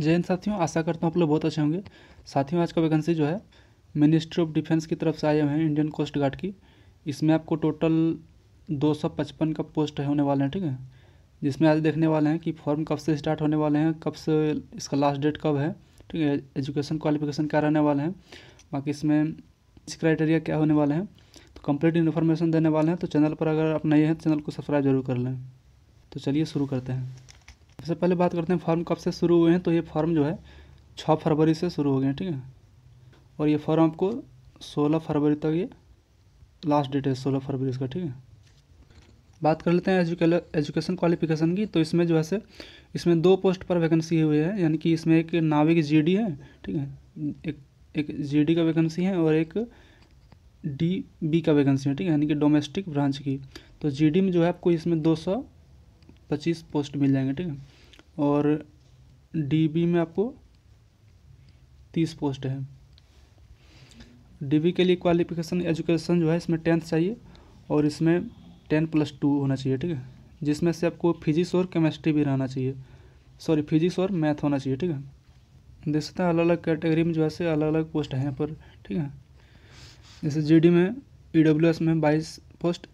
जय हिंद साथियों आशा करता हूँ आप लोग बहुत अच्छे होंगे साथियों आज का वैकेंसी जो है मिनिस्ट्री ऑफ डिफेंस की तरफ से आए हुए हैं इंडियन कोस्ट गार्ड की इसमें आपको टोटल दो सौ पचपन का पोस्ट है होने वाले हैं ठीक है जिसमें आज देखने वाले हैं कि फॉर्म कब से स्टार्ट होने वाले हैं कब से इसका लास्ट डेट कब है ठीक है एजुकेशन क्वालिफिकेशन क्या रहने वाले हैं बाकी इसमें क्राइटेरिया क्या होने वाले हैं तो कंप्लीट इन्फॉर्मेशन देने वाले हैं तो चैनल पर अगर आप नए हैं तो चैनल को सब्सक्राइब जरूर कर लें तो चलिए शुरू करते हैं सबसे पहले बात करते हैं फॉर्म कब से शुरू हुए हैं तो ये फॉर्म जो है छः फरवरी से शुरू हो गए हैं ठीक है और ये फॉर्म आपको सोलह फरवरी तक ये लास्ट डेट है सोलह फरवरी इसका ठीक है बात कर लेते हैं एजुके एजुकेशन क्वालिफिकेशन की तो इसमें जो है से इसमें दो पोस्ट पर वैकेंसी हुई है यानी कि इसमें एक नाविक जीडी है ठीक है एक एक जीडी का वैकेंसी है और एक डी बी का वैकेंसी है ठीक है यानी कि डोमेस्टिक ब्रांच की तो जीडी में जो है आपको इसमें दो सौ पच्चीस पोस्ट मिल जाएंगे ठीक है और डीबी में आपको तीस पोस्ट है डीबी के लिए क्वालिफिकेशन एजुकेशन जो है इसमें टेंथ चाहिए और इसमें टेन प्लस टू होना चाहिए ठीक है जिसमें से आपको फिजिक्स और केमिस्ट्री भी रहना चाहिए सॉरी फिजिक्स और मैथ होना चाहिए ठीक है देख सकते हैं अलग अलग कैटेगरी में जो है अलग अलग पोस्ट हैं यहाँ पर ठीक है जैसे जी में ई e में बाईस पोस्ट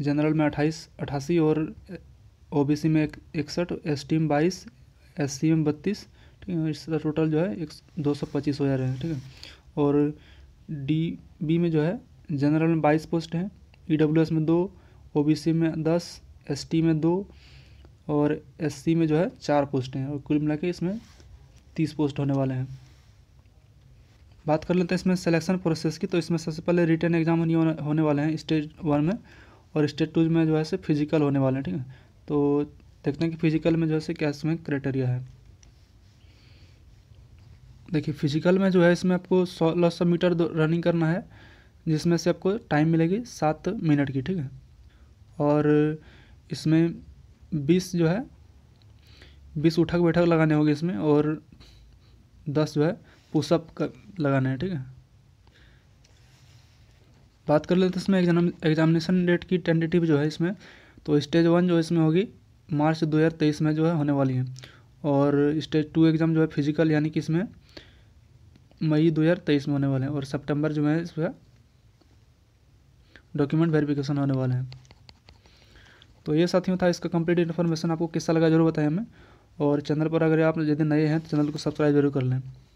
जनरल में अट्ठाईस अट्ठासी और ओबीसी में इकसठ एस टी में बाईस एस सी में बत्तीस ठीक है इसका टोटल जो है एक दो सौ पच्चीस रहे हैं ठीक है और डी बी में जो है जनरल में बाईस पोस्ट हैं ई डब्ल्यू एस में दो ओ बी सी में दस एस टी में दो और एस सी में जो है चार पोस्ट हैं और कुल मिला के इसमें तीस पोस्ट होने वाले हैं बात कर लेते हैं इसमें सिलेक्शन प्रोसेस की तो इसमें सबसे पहले रिटर्न एग्जाम होने वाले हैं स्टेज वन में और स्टेज टू में जो है से फिजिकल होने वाले हैं ठीक है तो देखते हैं कि फिजिकल में जो है क्या इसमें क्राइटेरिया है देखिए फिजिकल में जो है इसमें आपको सोलह सौ मीटर रनिंग करना है जिसमें से आपको टाइम मिलेगी सात मिनट की ठीक है और इसमें बीस जो है बीस उठक बैठक लगाने होगी इसमें और दस जो है पुशअप लगाना है ठीक है बात कर लेते हैं इसमें एग्जाम एग्जामिनेशन डेट की टेंटेटिव जो है इसमें तो स्टेज वन जो है इसमें होगी मार्च 2023 में जो है होने वाली है और स्टेज टू एग्ज़ाम जो है फिजिकल यानी कि इसमें मई 2023 में होने वाले हैं और सितंबर जो है इसमें डॉक्यूमेंट वेरिफिकेशन होने वाले हैं तो ये साथियों था इसका कंप्लीट इन्फॉर्मेशन आपको किस्सा लगा जरूर बताएं हमें और चैनल पर अगर आप यदि नए हैं तो चैनल को सब्सक्राइब जरूर कर लें